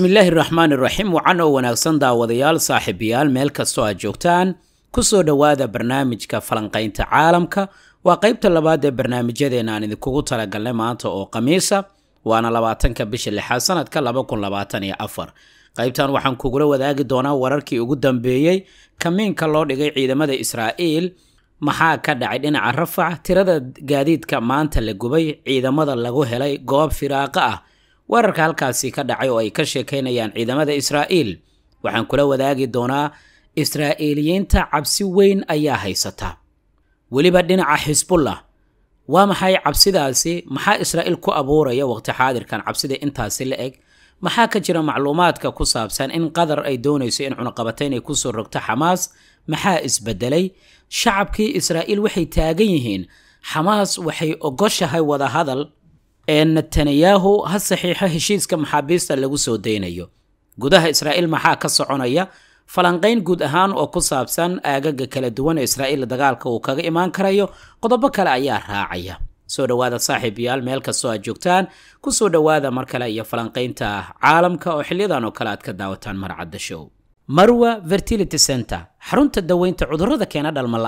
bismillaahi raxmaan iraxiim wacan oo wanaagsan daawadayaal saaxiibayaal meel kastoo aad joogtaan ku soo dhowaada barnaamijka falanqaynta caalamka waa qaybta labaad ee barnaamijyadeena aan idinkugu talagalnay maanta oo khamiisa waana labaatanka bisha lixaad sanadka laba kun labaatan iyo afar qaybtan waxaan kugula wadaagi doonaa wararkii ugu dambeeyey kamiinka loo dhigay ciidamada israa'iil maxaa ka dhacay dhinaca rafac tirada gaadiidka maanta la gubay ciidamada lagu helay goob firaaqo ah weerarka halkaasi ka dhacay oo ay ka sheekaynayaan ciidamada israa'iil waxaan kula wadaagi doonaa israa'iiliyiinta cabsi weyn ayaa haysata weliba dhinaca xisbullah waa maxay cabsidaasi maxaa israa'iil ku abuuraya waqti xaadirkan cabsida intaasi la eg maxaa ka jira macluumaadka ku saabsan in qadar ay doonayso in cunaqabatayn ay ku soo rogto xamaas maxaa isbedelay shacabkii israa'iil waxay taagan yihiin xamaas waxay ogoshahay wadahadal ee netanyahu ha saxiixo heshiiska maxaabiista lagu soo daynayo gudaha israa'iil maxaa ka soconaya falanqayn guud ahaan oo ku saabsan aagaga kala duwan ee israa'iil dagaalka uu kaga imaan karayo qodobo kale ayaa raacaya soo dhowaada saaxiib yaal meel kastoo aad joogtaan kusoo dhowaada mar kale iyo falanqaynta caalamka oo xiliyadan oo kale aad ka daawataan marcadda show marwa fertility center xarunta daweynta cudurrada keena dhalma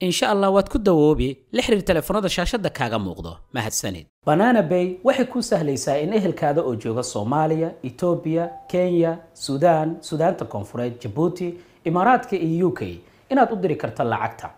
insha allah waad ku dawoobi la xiriir telefoonada shaashadda kaaga muuqdo mahadsanid banana bay waxay kuu sahlaysaa in ehelkaada oo jooga soomaaliya etoobiya kenya suudaan suudaanta koonfureed jabuuti imaaraadka iyo u k inaad u diri karto lacagta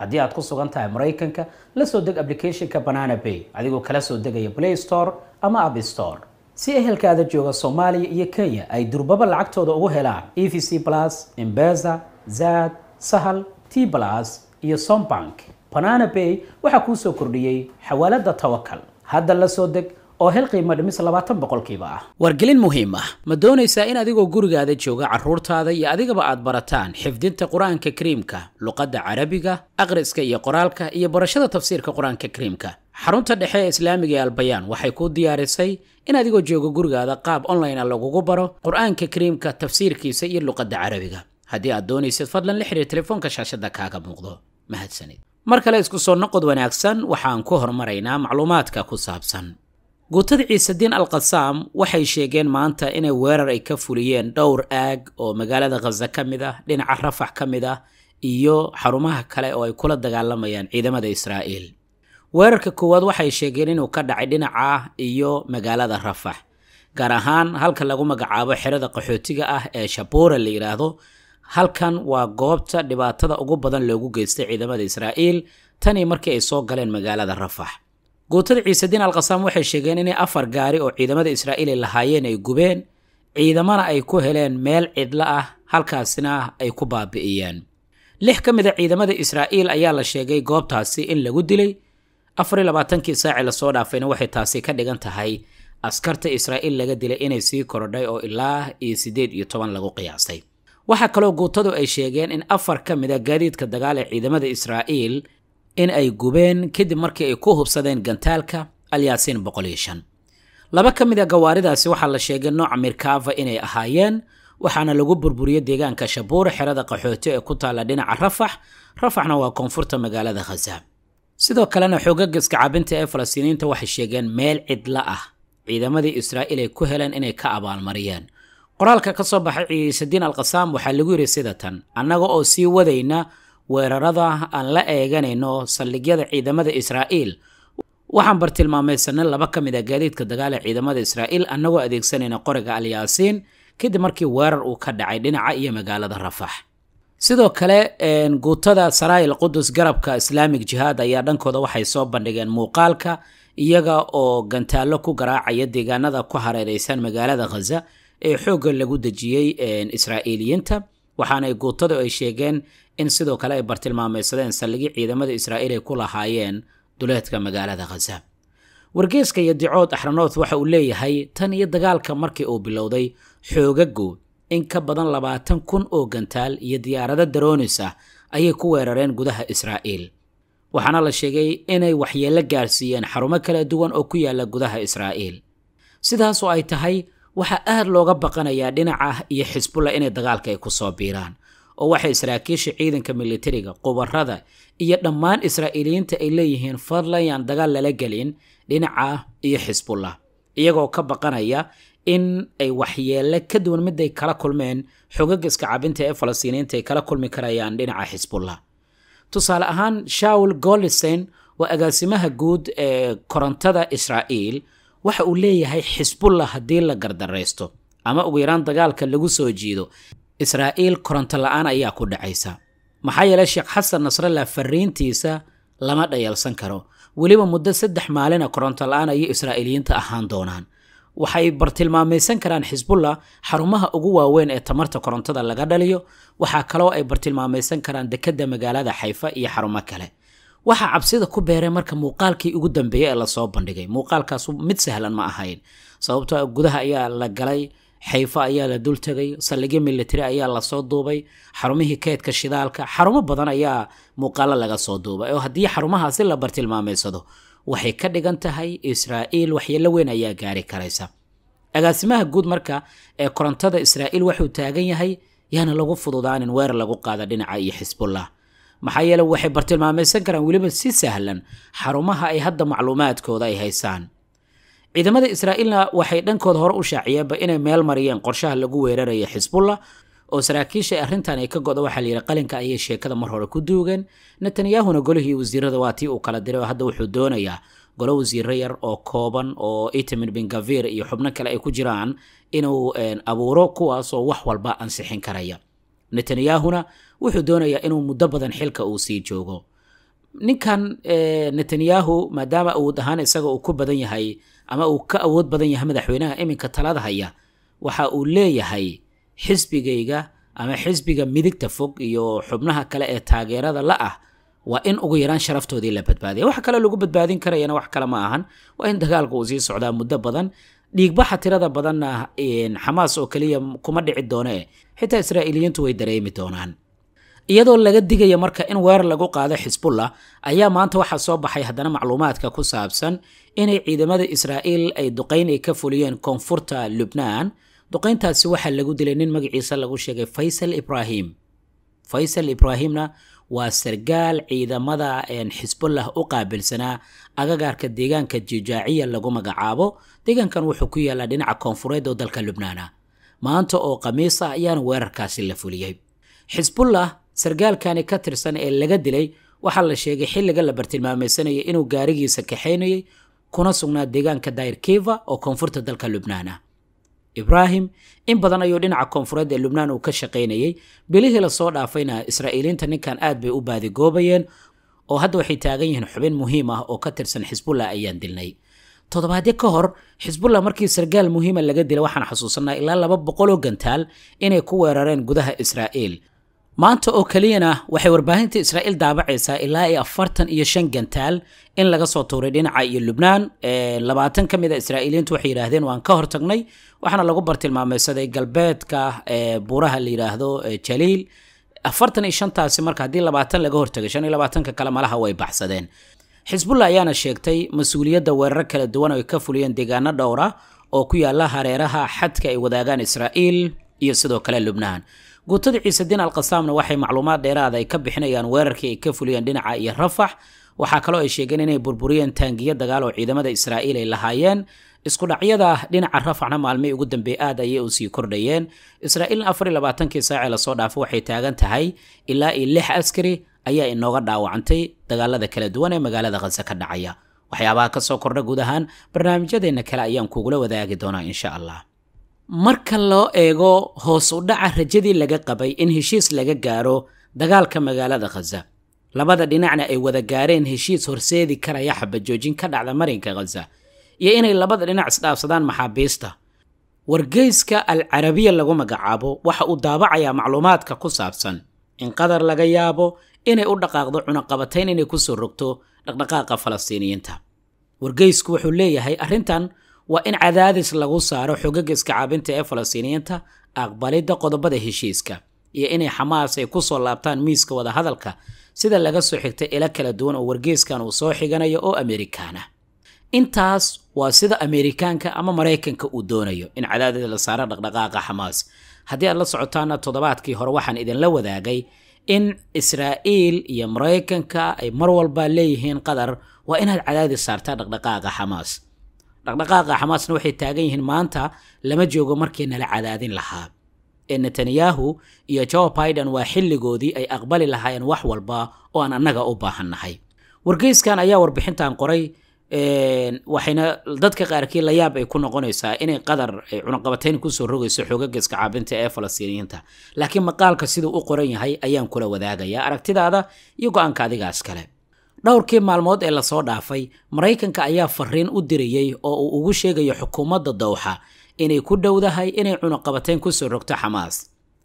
haddii aad ku sugan tahay maraykanka la soo deg aplicathonka banana bay adigoo kala soo degaya play store ama abstore si ehelkaada jooga soomaaliya iyo kenya ay durbaba lacagtooda ugu helaan e v c plus imbeza zad sahal t plus iyo sombank pananabey waxaa kuu soo kordhiyey xawaalada tawakal hadda la soo deg oo hel qiimo dhimis labaatan boqolkiiba ah wargelin muhiim ah ma doonaysaa in adigoo gurigaada jooga carruurtaada iyo adigaba aad barataan xifdinta qur-aanka kariimka luqadda carabiga akhriska iyo qoraalka iyo barashada tafsiirka qur-aanka kariimka xarunta dhexe ee islaamiga ee albayaan waxay kuu diyaarisay in adigoo jooga gurigaada qaab online a lagugu baro qur-aanka kariimka tafsiirkiisa iyo luqadda carabiga haddii aad doonaysad fadlan la xiriir telefoonka shaashadda kaaga muuqdo mahadsanid mar kale isku soo noqod wanaagsan waxaan ku hormaraynaa macluumaadka ku saabsan guutada ciisediin alkasaam waxay sheegeen maanta inay weerar ay ka fuliyeen dhowr aag oo magaalada khaza ka mid ah dhinaca rafax ka mid ah iyo xarumaha kale oo ay kula dagaalamayaan ciidamada israa'iil weerarka koowaad waxay sheegeen inuu ka dhacay dhinaca iyo magaalada rafax gaar ahaan halka lagu magacaabo xerada qaxootiga ah ee shabuura la yidhaahdo halkan waa goobta dhibaatada ugu badan loogu geystay ciidamada israa'iil tanii markii ay soo galeen magaalada rafax guutada ciisediin alkhasaam waxay sheegeen inay afar gaari oo ciidamada israa'iil ay lahaayeen ay gubeen ciidamana ay ku heleen meel cidla ah halkaasina ay ku baabi'iyeen lix ka mid a ciidamada israa'iil ayaa la sheegay goobtaasi in lagu dilay afar iyo labaatankii saaci lasoo dhaafayna waxay taasi ka dhigan tahay askarta israa'iil laga dilay inay sii korodhay oo ilaa iyo siddeed iyo toban lagu qiyaasay waxaa kaloo guutadu ay sheegeen in afar ka mid a ah gaadiidka dagaal ee ciidamada israa'iil in ay gubeen kadib markii ay ku hubsadeen gantaalka alyaasiin boqoliishan laba ka mid a ah gawaaridaasi waxaa la sheegay nooca mirkaafa inay ahaayeen waxaana lagu burburiyey deegaanka shabuura xerada qaxooti ee ku taalla dhinaca rafax rafaxna waa koonfurta magaalada khaza sidoo kalena xoogagga iskacabinta ee falastiiniinta waxay sheegeen meel cidla ah ciidamadii israa'iil ay ku heleen inay ka abaalmariyeen qoraalka ka soo baxay ciisadiin alkasaam waxaa lagu yidhi sida tan annaga oo sii wadayna weerarada aan la eeganayno saldhigyada ciidamada israa'iil waxaan bartilmaamaysanay laba ka mid a ah gaadiidka dagaalee ciidamada israa'iil annagoo adeegsanayna qoriga alyaasiin kadib markii weerar uu ka dhacay dhinaca iyo magaalada rafax sidoo kale guutada saraayil qudus garabka islaamic jihaad ayaa dhankooda waxay soo bandhigeen muuqaalka iyaga oo gantaallo ku garaacaya deegaanada ku hareeraysan magaalada khaza ee xoogga lagu dejiyey israa'iiliyiinta waxaana ay guutada ay sheegeen in sidoo kale ay bartilmaamaysadeen salligii ciidamada israa'iil ay ku lahaayeen duleedka magaalada khaza wargeeska iyo dicood waxa uu leeyahay tan iyo dagaalka markii uu bilowday xoogagu in ka badan labaatan kun oo gantaal iyo diyaarado daroonis ah ayay ku weerareen gudaha israa'iil waxaana la sheegay inay waxyeello gaarsiiyeen xarumo kala duwan oo ku yaalla gudaha israa'iil sidaas oo ay tahay waxaa aad looga baqanayaa dhinaca iyo xisbulla inay dagaalka ay ku soo biiraan oo waxay saraakiisha ciidanka militariga qubarada iyo dhammaan israa'iiliyiinta ay leeyihiin fadlayaan dagaal lala gelin dhinaca iyo xisbullah iyagoo ka baqanaya in ay waxyeelle ka duwan miday kala kulmeen xogaga iskacabinta ee falastiiniyiinta ay kala kulmi karayaan dhinaca xisbullah tusaale ahaan shawul golisen waa agaasimaha guud ee korontada israa'iil waxa uu leeyahay xisbullah haddii la gardaraysto ama ugu yaraan dagaalka lagu soo jiido israa'iil koronto la'aan ayaa ku dhacaysa maxaa yeele sheekh xasan nasrallah fariintiisa lama dhayalsan karo weliba muddo saddex maalina koronto la'aan ayay israa'iiliyiinta ahaan doonaan waxay bartilmaamaysan karaan xisbullah xarumaha ugu waaweyn ee tamarta korontada laga dhaliyo waxaa kaloo ay bartilmaamaysan karaan dekedda magaalada xayfa iyo xarumo kale waxaa cabsida ku beeray marka muuqaalkii ugu dambeeyey ee lasoo bandhigay muuqaalkaasu mid sahlan ma ahayn sababtoo gudaha ayaa la galay xayfo ayaa la dul tegay saldhigyo militari ayaa lasoo duubay xarumihii keydka shidaalka xarumo badan ayaa muuqaalo laga soo duubay oo haddii xarumahaasi la bartilmaameysado waxay ka dhigan tahay israa'iil waxyeello weyn ayaa gaari karaysa agaasimaha guud marka ee korontada israa'iil waxuu taagan yahay yaana lagu fududaanin weerar lagu qaada dhinaca iyo xisbullah maxaa yeele waxay bartilmaamaysan karaan weliba si sahlan xarumaha ay hadda macluumaadkooda ay haysaan ciidamada israa'iilna waxay dhankooda hore u shaaciyeenba inay meel mariyeen qorshaha lagu weeraraya xisbullah oo saraakiisha arrintan ay ka go'da waxaa la qalinka ayay sheekada mar hore ku duugeen netanyahuna golihii wasiirada waa tii uu kala diray oo hadda wuxuu doonayaa golo wasiiro yar oo kooban oo itamin bengavir iyo xubno kale ay ku jiraan inuu abuuro kuwaasoo wax walba ansixin karaya netanyahuna wuxuu doonayaa inuu muddo badan xilka uu sii joogo ninkan eh, netanyahu maadaama awood ahaan isaga uu ku badan yahay ama uu ka awood badan yahay madaxweynaha iminka talada haya waxa uu leeyahay xisbigayga ama xisbiga midigta fog iyo xubnaha kale ee taageerada la ah waa in ugu yaraan sharaftoodii la badbaadiya wax kale lagu badbaadin karayana wax kale ma ahan waa in dagaalka uu sii socdaa muddo badan dhiigbaxa tirada badanna xamaas oo keliya kuma dhici doonee xitaa israa'iiliyiintu way dareemi doonaan iyadoo laga digaya marka in weerar lagu qaado xisbullah ayaa maanta waxaa soo baxay haddana macluumaadka ku saabsan inay ciidamada israa'iil ay duqayn ay ka fuliyeen koonfurta lubnaan duqayntaasi waxaa lagu dilay nin magaciisa lagu sheegay faysal ibraahim faysal ibraahimna waa sargaal ciidamada xisbullah u qaabilsanaa agagaarka deegaanka jijaaciya lagu magacaabo deegaankan wuxuu ku yaalaa dhinaca koonfureed oo dalka lubnaana maanta oo khamiis ah ayaana weerarkaasi la fuliyey xisbullah sargaalkani ka tirsan ee laga dilay waxaa la sheegay xilliga la bartilmaamaysanayay inuu gaarigiisa kaxaynayay kuna sugnaa deegaanka dair kiva oo koonfurta dalka lubnaan ah ibraahim in badan ayuu dhinaca koonfureed ee lubnaan uu ka shaqaynayay bilihii lasoo dhaafayna israa'iiliinta ninkan aad bay u baadigoobayeen oo hadda waxay taagan yihiin xubin muhiim ah oo ka tirsan xisbullah ayaan dilnay toddobaadyo ka hor xisbullah markii sargaal muhiima laga dilay waxaan xasuusannaa ilaa laba boqoloo gantaal inay ku weerareen gudaha israa'iil maanta oo keliyana waxay warbaahinta israa'iil daabacaysaa ilaa iyo afartan iyo shan gantaal in laga soo tuuray dhinaca iyo lubnaan labaatan ka mid a ah israa'iiliyiintu waxay yidhaahdeen waan ka hortagnay waxaana lagu bartilmaameysaday galbeedka buuraha la yidhaahdo jaliil afartan iyo shantaasi marka haddii labaatan laga hortagay shan iyo labaatanka kale malaha way baxsadeen xisbullah ayaana sheegtay mas-uuliyadda weerar kala duwan ay ka fuliyeen deegaano dhowra oo ku yaala hareeraha xadka ay wadaagaan israa'iil iyo sidoo kale lubnaan guutada ciisediin alkasaamna waxay macluumaad dheeraada ay ka bixinayaan weerarkii ay ka fuliyeen dhinaca iyo rafax waxaa kaloo ay sheegeen inay burburiyeen taangiyo dagaal oo ciidamada israa'iil ay lahaayeen iskudhacyada dhinaca rafaxna maalmihii ugu dambeeyey aad ayay u sii kordhayeen israa'iilna afar iyo labaatankii saacee lasoo dhaafo waxay taagan tahay ilaa iyo lix askari ayaa inooga dhaawacantay dagaalada kala duwan ee magaalada khase ka dhacaya waxyaabaha ka soo kordha guud ahaan barnaamijyadeenna kale ayaan kugula wadaagi doonaa insha allah marka loo eego hoos u dhaca rajadii laga qabay in heshiis laga gaaro dagaalka magaalada khaza labada dhinacna ay wada gaareen heshiis horseedi karaya xabajoojin ka dhacda marinka khaza iyo inay labada dhinac isdhaafsadaan maxaabiista wargeyska al carabiya lagu magacaabo waxa uu daabacayaa macluumaadka ku saabsan in qadar laga yaabo inay u dhaqaaqdo cunaqabatayn inay kusoo rogto dhaqdhaqaaqa falastiiniyiinta wargeysku wuxuu leeyahay arrintan waa in cadaadis lagu saaro xogaga iskacaabinta ee falastiiniyiinta aqbalidda qodobada heshiiska iyo inay xamaas ay ku soo laabtaan miiska wadahadalka sida laga soo xigtay ilo kala duwan oo wargeyskan uu soo xiganayo oo ameerikaana intaas waa sida ameerikaanka ama maraykanka uu doonayo in cadaadis la saaro dhaqdhaqaaqa xamaas haddii aad la socotaana toddobaadkii hore waxaan idinla wadaagay in israa'iil iyo maraykanka ay mar walba leeyihiin qatar waa inaad cadaadis saartaa dhaqdhaqaaqa xamaas dhaqdhaqaaqa xamaasna waxay taagan yihiin maanta lama joogo markii nala cadaadin lahaa ee netanyahu iyo jo biden waa xilligoodii ay aqbali lahaayeen wax walba oo aan annaga u baahannahay wargeyskan ayaa warbixintan qoray e, waxayna dadka qaarkii layaab ay ku noqonaysaa inay qadar e, cunaqabatayn kusoo rogayso xoogaga iskacaabinta ee falastiiniyiinta laakiin maqaalka siduu u qoran yahay ayaan kula wadaagayaa aragtidaada iyo go adigaas kale dhowrkii maalmood ee lasoo dhaafay maraykanka ayaa fariin u dirayey oo uu ugu sheegayo xukuumadda dowxa inay ku dhowdahay inay cunuqabateen kusoo rogto xamaas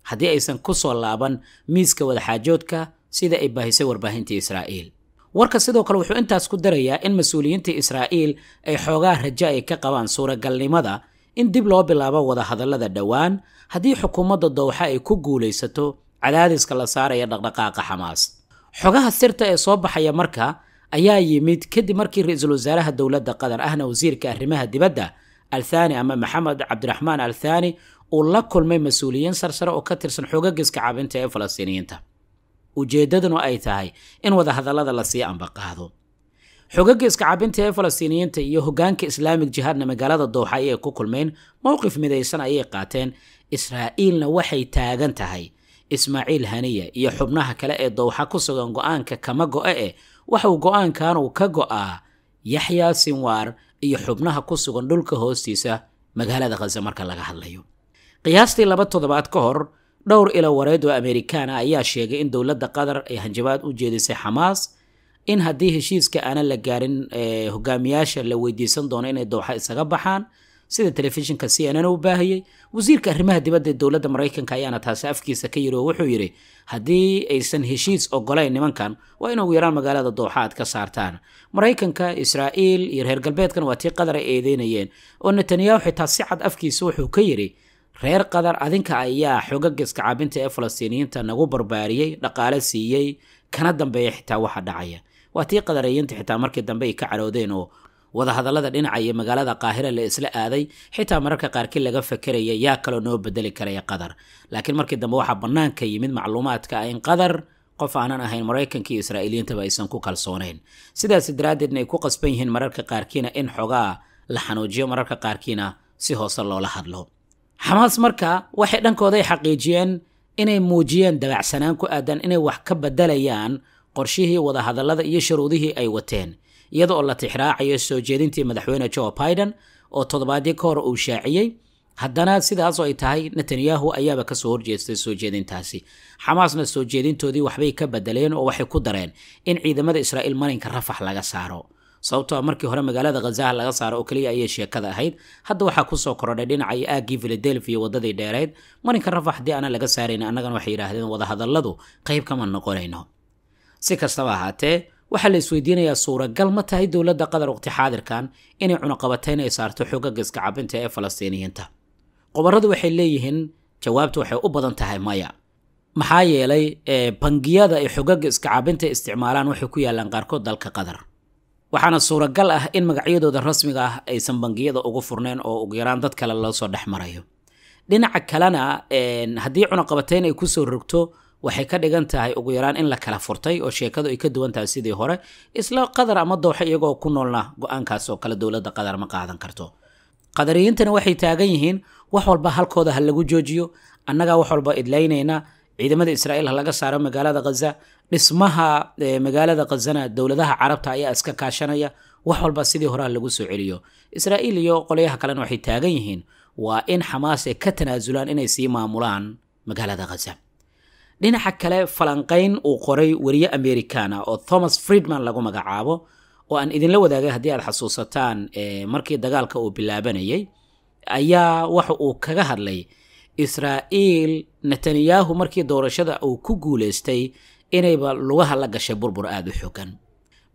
haddii aysan ku soo laaban miiska wadaxaajoodka sida ay baahisay warbaahinta israa'iil warka sidoo kale wuxuu intaas ku darayaa in mas-uuliyiinta israa'iil ay xoogaa rajo ay ka qabaan suuragalnimada in dib loo bilaabo wadahadallada dhowaan haddii xukuumadda dowxa ay ku guulaysato cadaadiska la saaraya dhaqdhaqaaqa xamaas xogaha sirta ee soo baxaya marka ayaa yimid kadib markii ra-iisul wasaaraha dowladda qatar ahna wasiirka arrimaha dibadda althani ama maxamed cabdiraxmaan althani uu la kulmay mas-uuliyiin sarsare oo ka tirsan xoogaga iskacabinta ee falastiiniyiinta ujeeddaduna ay tahay in wadahadallada sii ambaqaado xogaga iskacabinta ee falastiiniyiinta iyo hoggaanka islaamig jihaadna magaalada dowxa ayay ku kulmeen mowqif midaysan ayay qaateen israa'iilna waxay taagan tahay ismaaciil haniya iyo xubnaha kale ee dowxa ku sugan go-aanka kama go'e eh waxuu go-aankan uu ka go'aa yaxyaa sinwaar iyo xubnaha ku sugan dhulka hoostiisa magaalada khase marka laga hadlayo qiyaastii laba toddobaad ka hor dhowr ilo wareed oo ameerikaana ah ayaa sheegay in dowladda qatar ay hanjabaad u jeedisay xamaas in haddii heshiiska aanan la gaarin hogaamiyaasha la weydiisan doono inay dowxa isaga baxaan sida telefishinka c n n u baahayey wasiirka arrimaha dibadda ee dowladda maraykanka ayaana taasi afkiisa ka yidhi oo wuxuu yidhi haddii aysan heshiis ogolayn nimankan waa in ugu yaraan magaalada dooxa aad ka saartaan maraykanka israa'iil iyo reer galbeedkan waa tii qadar ay eedeynayeen oo netanyahu xitaa si cad afkiisa wuxuu ka yidhi reer qadar adinka ayaa xogaga iskacaabinta ee falastiiniyiinta nagu barbaariyey dhaqaale siiyey kana dambeeya xitaa waxa dhacaya waa tii qadareeyiinta xitaa markii dambe ay ka cadhoodeen oo wadahadallada dhinaca iyo magaalada qaahira la isla aaday xitaa mararka qaarkii laga fakeraya yaa kaloo noo bedeli karaya qatar laakiin markii dambe waxaa bannaanka yimid macluumaadka ah in qadar qof aanan ahayn maraykanka iyo israa'iiliyiintaba aysan ku kalsooneyn sidaas daraaddeedna ay ku qasban yihiin mararka qaarkiina in xogaa la xanuujiyo mararka qaarkiina si hoose loola hadlo xamaas marka waxay dhankooday xaqiijiyeen inay muujiyeen dabacsanaan ku aadan inay wax ka beddelayaan qorshihii wadahadallada iyo shuruudihii ay wateen iyada oo la tixraacayo soo jeedintii madaxweyne jo biden oo toddobaadyo ka hor uu shaaciyey haddana sidaasoo ay tahay netanyahu ayaaba kasoo horjeestay soo jeedintaasi xamaasna soo jeedintoodii waxbay ka bedeleen oo waxay ku dareen in ciidamada israa'iil marinka rafax laga saaro sababtoo ah markii hore magaalada khazaha laga saaro oo keliya ayay sheekada ahayd hadda waxaa kusoo korodhay dhinacai aaggii filadelfiya waddadii dheereed marinka rafax haddii aanan laga saarayn annagana waxay yidhaahdeen wadahadalladu qayb kama noqonayno si kastaba ahaatee waxaa la isweydiinayaa suuragal ma tahay dowladda qatar waqti xaadirkan inay cunaqabatayn ay saarto xoogaga iskacabinta ee falastiiniyiinta qobaradu waxay leeyihiin jawaabtu waxay u badan tahay maya maxaa yeelay bangiyada ay xogaga iskacabinta isticmaalaan waxay ku yaalaan qaarkood dalka qatar waxaana suuragal ah in magacyadooda rasmiga ah aysan bangiyada ugu furnayn oo ugu yaraan dad kale loo soo dhex marayo dhinaca kalena haddii cunaqabatayn ay kusoo rogto waxay ka dhigan tahay ugu yaraan in la kala furtay oo sheekadu ay ka duwan tahay sidii hore isla qadar ama dooxo iyagoo ku noolna go kale dowladda qadar ma qaadan karto qadariyintana waxay taagan yihiin wax walba halkooda ha lagu joojiyo annagaa wax walba idlaynaynaa ciidamada israa'iil ha laga saaro magaalada khaza dhismaha magaalada khazana dowladaha carabta ayaa iska kaashanaya wax walba sidii horeha lagu soo celiyo israa'iil iyo qolyaha kalena waxay taagan yihiin waa in xamaas ay ka tanaasulaan inay sii maamulaan magaalada khaza dhinaca kale falanqayn uu qoray weriye americana oo thomas friedman lagu magacaabo oo aan idinla wadaagay haddii aad xasuusataan markii dagaalka uu bilaabanayay ayaa waxa uu kaga hadlay israa'iil netanyahu markii doorashada uu ku guulaystay inayba lugaha la gashay burbur aada u xogan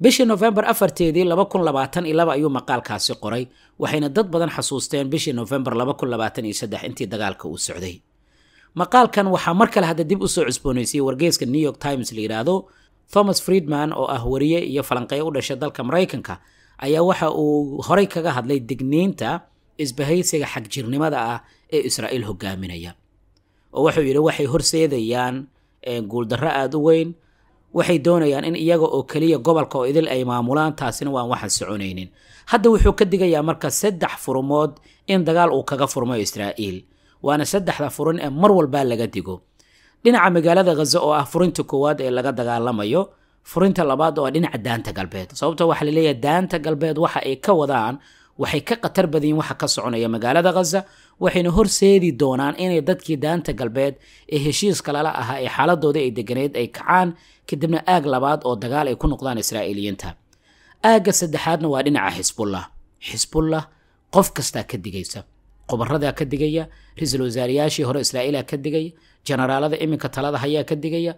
bishii nofembar afarteedii laba kun labaatan iyo laba ayuu maqaalkaasi qoray waxayna dad badan xasuusteen bishii nofembar laba kun labaatan iyo saddex intii dagaalka uu socday maqaalkan waxaa mar kale hadda dib usoo cusboonaysiyey wargeyska new york times la yidhaahdo thomas friedman oo ah wariye iyo falanqeey u dhashay dalka maraykanka ayaa waxa uu horay kaga hadlay digniinta isbahaysiga xagjirnimada ah ee israa'iil hogaaminaya oo wuxuu yidhi waxay horseedayaan eh, guuldarro aada u weyn waxay doonayaan in iyaga oo keliya gobolka oo idil ay maamulaan taasina waan waxaan soconaynin hadda wuxuu ka digayaa marka saddex furumood in dagaal uu kaga furmo israa'iil waana saddexda furin ee mar walbaa laga digo dhinaca magaalada ghaza oo ah furinta koowaad ee laga dagaalamayo furinta labaad oo dhinaca daanta galbeed sababto ah waxaa laleeyahay daanta galbeed waxa ay ka wadaan waxay ka khatar badayin waxa ka soconaya magaalada ghaza waxayna horseedi doonaan inay dadkii daanta galbeed ee heshiiska lala ahaa ee xaaladooda ay deganeed ay kacaan kadibna aag labaad oo dagaal ay ku noqdaan israa'iiliyiinta aagga saddexaadna waa dhinaca xisbullah xisbullah qof kastaa ka digaysa qubaradaa ka digaya ra-iisul wasaarayaashii hore israa'iila ka digaya jenaraalada iminka talada hayaa ka digaya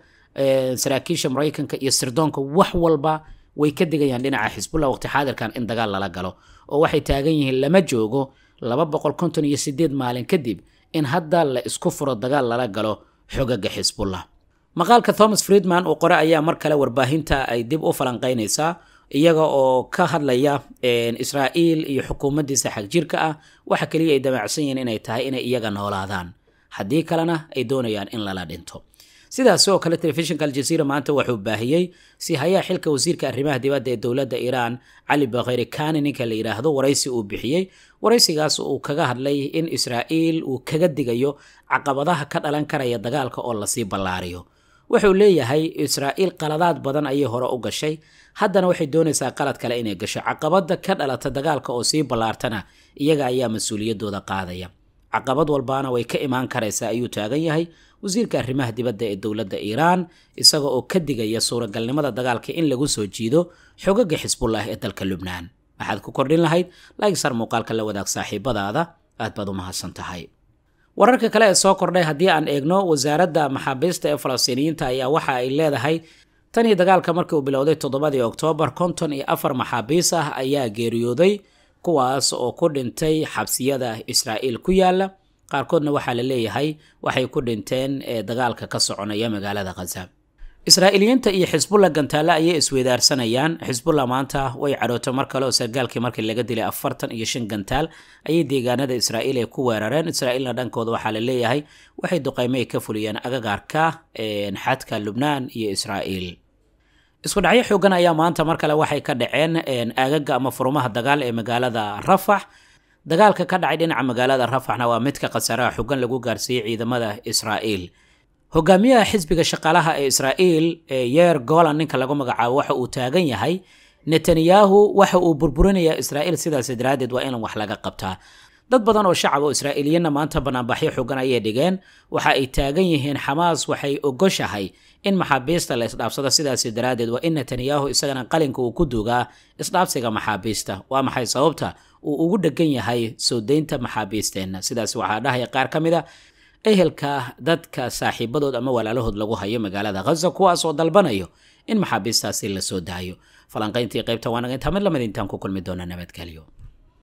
saraakiisha maraykanka iyo sirdoonka wax walba way ka digayaan dhinaca xisbullah waqti xaadirkan in dagaal lala galo oo waxay taagan yihiin lama joogo laba boqol konton iyo sideed maalin kadib in hadda la isku furo dagaal lala galo xogaga xisbullah maqaalka thomas friedman uu qore ayaa mar kale warbaahinta ay dib u falanqaynaysaa iyaga oo ka hadlaya israa'iil iyo xukuumaddiisa xagjirka ah waxa keliya ay damacsan yihiin inay tahay inay iyaga noolaadaan haddii kalena ay doonayaan in lala dhinto sidaas oo kale telefishinka aljaziira maanta wuxuu baahiyey si hayaa xilka wasiirka arrimaha dibadda ee dowladda iiraan cali bakhayri kani ninka la yidhaahdo waraysi uu bixiyey waraysigaas uu kaga hadlay in israa'iil uu kaga digayo caqabadaha ka dhalan karaya dagaalka oo lasii ballaariyo wuxuu leeyahay israa'iil qaladaad badan ayay hore u gashay haddana waxay doonaysaa qalad kale inay gasho caqabadda ka dhalata dagaalka oo sii ballaartana iyaga ayaa mas uuliyadooda qaadaya caqabad walbaana way ka imaan karaysaa ayuu taagan yahay wasiirka arrimaha dibadda ee dowladda iiraan isaga oo ka digaya suuragalnimada dagaalka in lagu soo jiido xogaga xisbullah ee dalka lubnaan maxaad ku kordhin lahayd laakiin muuqaalka la wadaag saaxiibadaada aad baad u mahadsan tahay wararka kale ee soo kordhay haddii aan eegno wasaaradda maxaabiista ee falastiiniyiinta ayaa waxa ay leedahay tan iyo dagaalka markii uu bilowday toddobadii oktoobar konton iyo afar maxaabiis ah ayaa geeriyooday kuwaas oo ku dhintay xabsiyada israa'iil ku yaalla qaarkoodna waxaa la leeyahay waxay ku dhinteen ee dagaalka ka soconaya magaalada khaza israa'iiliyiinta iyo xisbulla gantaalle ayay isweydaarsanayaan xisbulla maanta way cadhootay mar kale oo sargaalkii markii laga dilay afartan iyo shan gantaal ayay deegaanada israa'iil ay ku weerareen israa'iilna dhankooda waxaa la leeyahay waxay duqaymo ka fuliyeen agagaarka xadka lubnaan iyo israa'iil isku dhacyo xoogan ayaa maanta mar kale waxay ka dhaceen aagaga ama furmaha dagaal ee magaalada rafax dagaalka ka dhacay dhinaca magaalada rafaxna waa midka khasaaraha xoogan lagu gaarsiiyey ciidamada israa'iil hogaamiyaha xisbiga shaqaalaha ee israa'iil ee yeer golan ninka lagu magacaabo waxa uu taagan yahay netanyahu waxa uu burburinayaa israa'iil sidaasi daraaddeed waa in wax laga qabtaa dad badan oo shacab oo israa'iiliyiinna maanta banaanbaxyo xogan ayay dhigeen waxa ay taagan yihiin xamaas waxay ogoshahay in maxaabiista la isdhaafsado sidaasi daraaddeed waa in netanyahu isagana qalinka uu ku duugaa isdhaafsiga maxaabiista waa maxay sababta uu ugu dhegan yahay soo daynta maxaabiisteenna sidaas waxaa dhahaya qaar ka mid a ah ehelka dadka saaxiibadood ama walaalahood lagu hayo magaalada khaza oo dalbanayo in maxaabiistaasi lasoo daayo falanqayntii qaybta waanaga intaa mid lamid intaan ku kulmi doona nabadgelyo